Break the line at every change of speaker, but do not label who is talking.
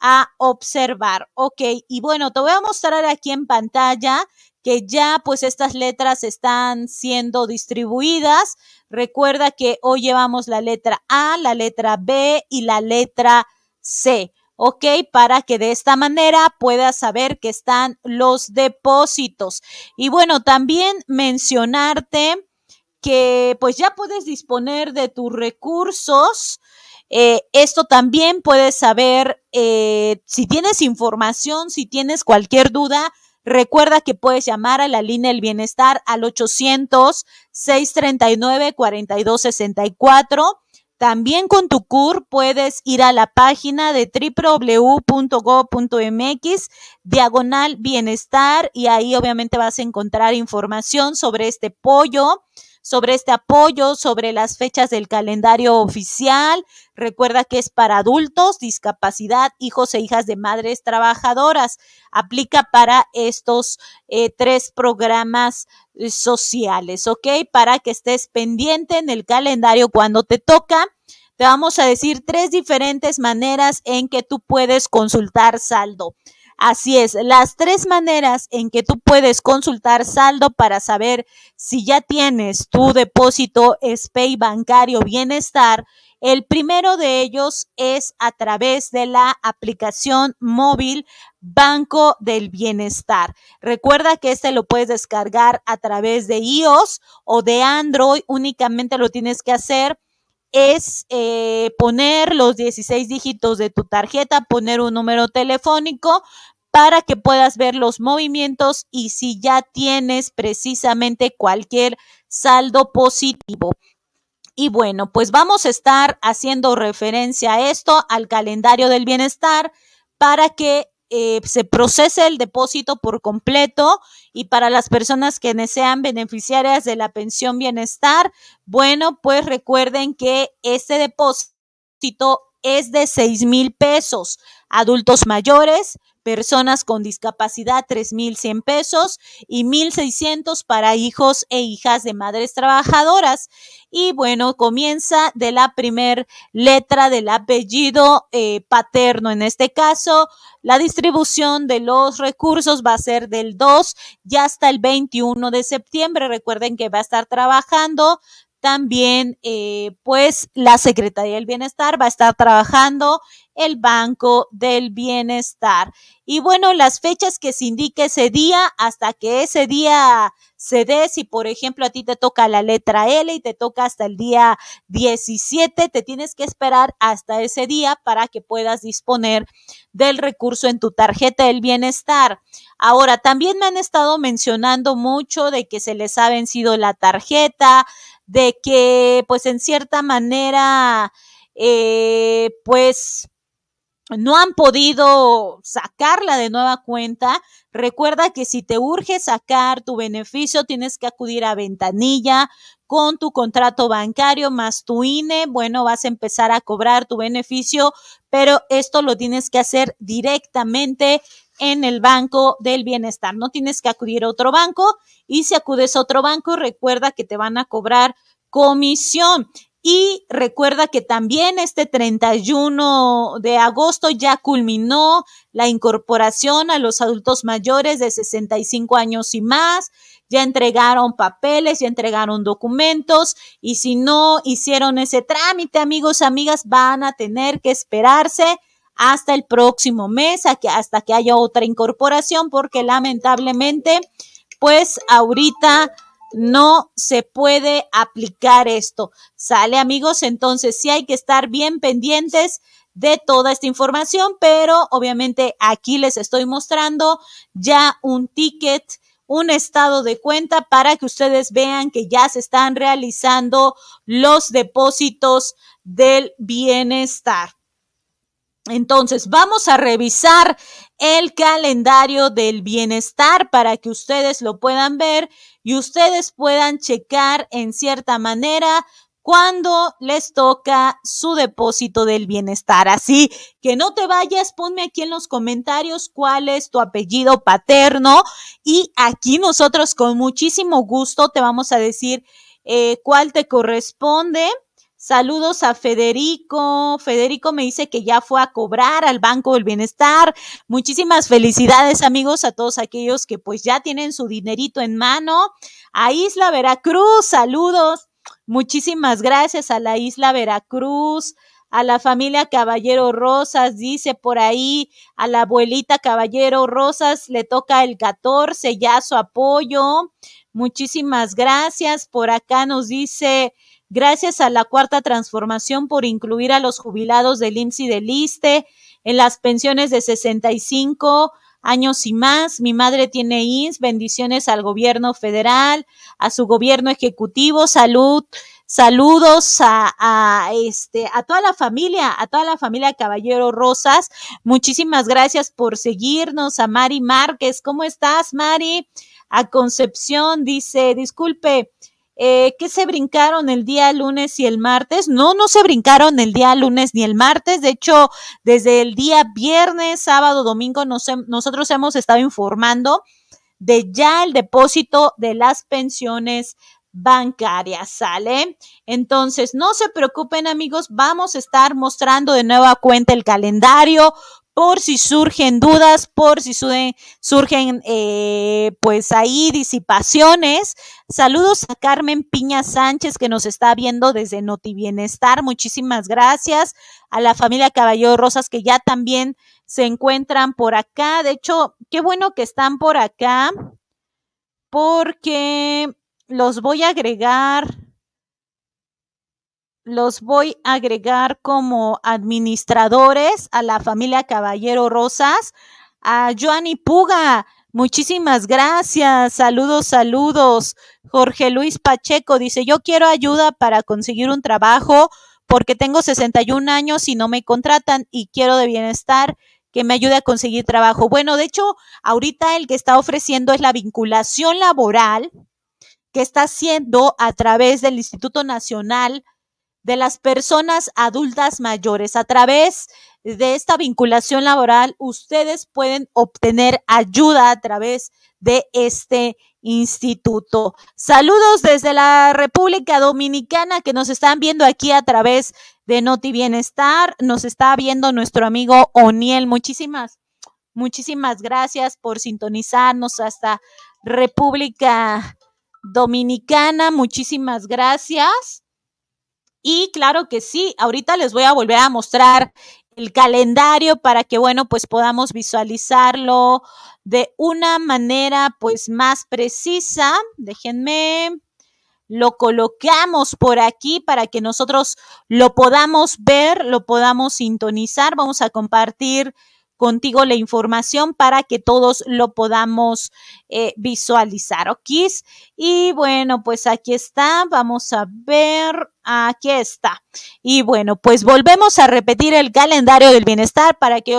a observar. Ok, y bueno, te voy a mostrar aquí en pantalla que ya pues estas letras están siendo distribuidas. Recuerda que hoy llevamos la letra A, la letra B y la letra C. ¿ok? Para que de esta manera puedas saber que están los depósitos. Y bueno, también mencionarte que pues ya puedes disponer de tus recursos eh, esto también puedes saber eh, si tienes información, si tienes cualquier duda. Recuerda que puedes llamar a la línea del bienestar al 800-639-4264. También con tu CUR puedes ir a la página de www.go.mx, diagonal bienestar, y ahí obviamente vas a encontrar información sobre este pollo sobre este apoyo, sobre las fechas del calendario oficial. Recuerda que es para adultos, discapacidad, hijos e hijas de madres trabajadoras. Aplica para estos eh, tres programas eh, sociales, ¿ok? Para que estés pendiente en el calendario cuando te toca. Te vamos a decir tres diferentes maneras en que tú puedes consultar saldo. Así es, las tres maneras en que tú puedes consultar saldo para saber si ya tienes tu depósito SPAY bancario bienestar. El primero de ellos es a través de la aplicación móvil Banco del Bienestar. Recuerda que este lo puedes descargar a través de iOS o de Android, únicamente lo tienes que hacer es eh, poner los 16 dígitos de tu tarjeta, poner un número telefónico para que puedas ver los movimientos y si ya tienes precisamente cualquier saldo positivo. Y bueno, pues vamos a estar haciendo referencia a esto, al calendario del bienestar, para que eh, se procesa el depósito por completo y para las personas que sean beneficiarias de la pensión bienestar, bueno, pues recuerden que este depósito es de seis mil pesos adultos mayores, personas con discapacidad 3.100 pesos y 1.600 para hijos e hijas de madres trabajadoras. Y bueno, comienza de la primer letra del apellido eh, paterno. En este caso, la distribución de los recursos va a ser del 2 y hasta el 21 de septiembre. Recuerden que va a estar trabajando también, eh, pues, la Secretaría del Bienestar va a estar trabajando el Banco del Bienestar. Y bueno, las fechas que se indique ese día hasta que ese día se dé, si por ejemplo a ti te toca la letra L y te toca hasta el día 17, te tienes que esperar hasta ese día para que puedas disponer del recurso en tu tarjeta del bienestar. Ahora, también me han estado mencionando mucho de que se les ha vencido la tarjeta, de que pues en cierta manera eh, pues no han podido sacarla de nueva cuenta. Recuerda que si te urge sacar tu beneficio, tienes que acudir a ventanilla con tu contrato bancario más tu INE. Bueno, vas a empezar a cobrar tu beneficio, pero esto lo tienes que hacer directamente en el Banco del Bienestar. No tienes que acudir a otro banco y si acudes a otro banco, recuerda que te van a cobrar comisión. Y recuerda que también este 31 de agosto ya culminó la incorporación a los adultos mayores de 65 años y más. Ya entregaron papeles, ya entregaron documentos y si no hicieron ese trámite, amigos, amigas, van a tener que esperarse hasta el próximo mes, hasta que haya otra incorporación, porque lamentablemente, pues ahorita no se puede aplicar esto. Sale amigos, entonces sí hay que estar bien pendientes de toda esta información, pero obviamente aquí les estoy mostrando ya un ticket, un estado de cuenta para que ustedes vean que ya se están realizando los depósitos del bienestar. Entonces, vamos a revisar el calendario del bienestar para que ustedes lo puedan ver y ustedes puedan checar en cierta manera cuando les toca su depósito del bienestar. Así que no te vayas, ponme aquí en los comentarios cuál es tu apellido paterno y aquí nosotros con muchísimo gusto te vamos a decir eh, cuál te corresponde Saludos a Federico. Federico me dice que ya fue a cobrar al Banco del Bienestar. Muchísimas felicidades, amigos, a todos aquellos que pues ya tienen su dinerito en mano. A Isla Veracruz, saludos. Muchísimas gracias a la Isla Veracruz, a la familia Caballero Rosas, dice por ahí, a la abuelita Caballero Rosas le toca el 14, ya su apoyo. Muchísimas gracias. Por acá nos dice gracias a la cuarta transformación por incluir a los jubilados del IMSS y del ISTE en las pensiones de 65 años y más. Mi madre tiene INS, bendiciones al gobierno federal, a su gobierno ejecutivo, salud, saludos a, este, a toda la familia, a toda la familia Caballero Rosas. Muchísimas gracias por seguirnos, a Mari Márquez. ¿Cómo estás, Mari? A Concepción dice, disculpe, eh, que se brincaron el día lunes y el martes. No, no se brincaron el día lunes ni el martes. De hecho, desde el día viernes, sábado, domingo, nosotros hemos estado informando de ya el depósito de las pensiones bancarias, ¿sale? Entonces, no se preocupen amigos, vamos a estar mostrando de nueva cuenta el calendario por si surgen dudas, por si surgen, eh, pues ahí disipaciones. Saludos a Carmen Piña Sánchez que nos está viendo desde Noti Bienestar. Muchísimas gracias a la familia Caballero Rosas que ya también se encuentran por acá. De hecho, qué bueno que están por acá porque los voy a agregar los voy a agregar como administradores a la familia Caballero Rosas, a Joanny Puga. Muchísimas gracias. Saludos, saludos. Jorge Luis Pacheco dice, yo quiero ayuda para conseguir un trabajo porque tengo 61 años y no me contratan y quiero de bienestar que me ayude a conseguir trabajo. Bueno, de hecho, ahorita el que está ofreciendo es la vinculación laboral que está haciendo a través del Instituto Nacional de las personas adultas mayores. A través de esta vinculación laboral, ustedes pueden obtener ayuda a través de este instituto. Saludos desde la República Dominicana que nos están viendo aquí a través de Noti Bienestar. Nos está viendo nuestro amigo Oniel. Muchísimas, muchísimas gracias por sintonizarnos hasta República Dominicana. Muchísimas gracias. Y claro que sí, ahorita les voy a volver a mostrar el calendario para que, bueno, pues podamos visualizarlo de una manera pues más precisa. Déjenme, lo colocamos por aquí para que nosotros lo podamos ver, lo podamos sintonizar. Vamos a compartir contigo la información para que todos lo podamos eh, visualizar, ¿ok? Y bueno, pues aquí está, vamos a ver, aquí está. Y bueno, pues volvemos a repetir el calendario del bienestar para que